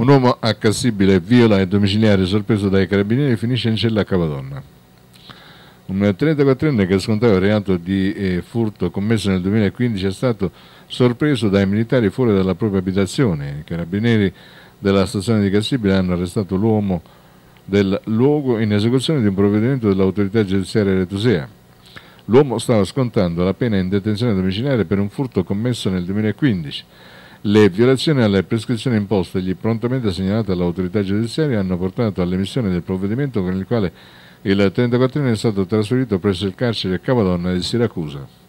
Un uomo accessibile, viola il domiciliare sorpreso dai carabinieri finisce in cella a Capadonna. Un 34enne che scontava il reato di eh, furto commesso nel 2015 è stato sorpreso dai militari fuori dalla propria abitazione. I carabinieri della stazione di Cassibile hanno arrestato l'uomo del luogo in esecuzione di un provvedimento dell'autorità giudiziaria retusea. L'uomo stava scontando la pena in detenzione domiciliare per un furto commesso nel 2015. Le violazioni alle prescrizioni imposte e gli prontamente segnalate all'autorità giudiziaria hanno portato all'emissione del provvedimento con il quale il 34enne è stato trasferito presso il carcere Cavadonna di Siracusa.